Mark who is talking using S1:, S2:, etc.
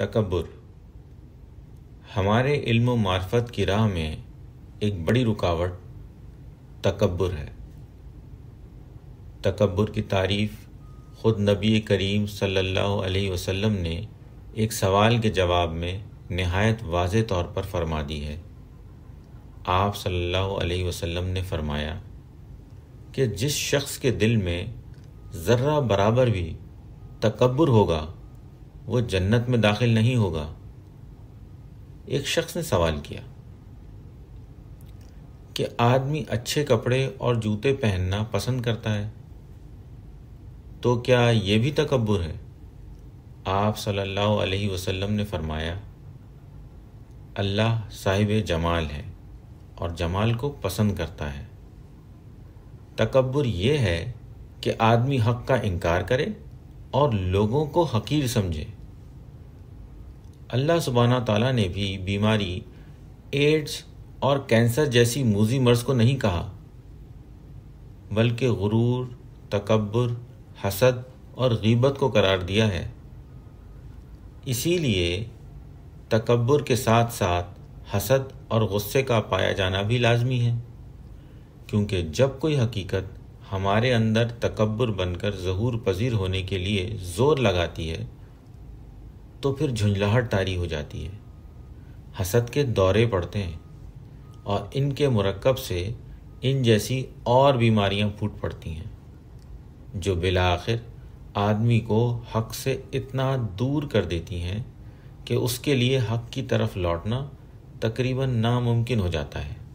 S1: तकबर हमारे इल्म मार्फत की राह में एक बड़ी रुकावट तकबर है तकबर की तारीफ खुद नबी करीम सल्लल्लाहु अलैहि वसल्लम ने एक सवाल के जवाब में नहायत वाज तौर पर फरमा दी है आप सल्लल्लाहु अलैहि वसल्लम ने फरमाया कि जिस शख्स के दिल में ज़र्रा बराबर भी तकबर होगा वो जन्नत में दाखिल नहीं होगा एक शख्स ने सवाल किया कि आदमी अच्छे कपड़े और जूते पहनना पसंद करता है तो क्या ये भी तकबर है आप सल्लल्लाहु अलैहि वसल्लम ने फरमाया अल्लाह साहिब जमाल है और जमाल को पसंद करता है तकबर यह है कि आदमी हक का इनकार करे और लोगों को हकीर समझे अल्लाह सुबाना ताला ने भी बीमारी एड्स और कैंसर जैसी मूजी मर्ज को नहीं कहा बल्कि गुरूर तकबर हसद और गीबत को करार दिया है इसीलिए तकबर के साथ साथ हसद और गुस्से का पाया जाना भी लाजमी है क्योंकि जब कोई हकीकत हमारे अंदर तकबर बनकर जहूर पजीर होने के लिए ज़ोर लगाती है तो फिर झुंझलाहट तारी हो जाती है हसद के दौरे पड़ते हैं और इनके मरकब से इन जैसी और बीमारियां फूट पड़ती हैं जो बिला आदमी को हक से इतना दूर कर देती हैं कि उसके लिए हक की तरफ लौटना तकरीबन नामुमकिन हो जाता है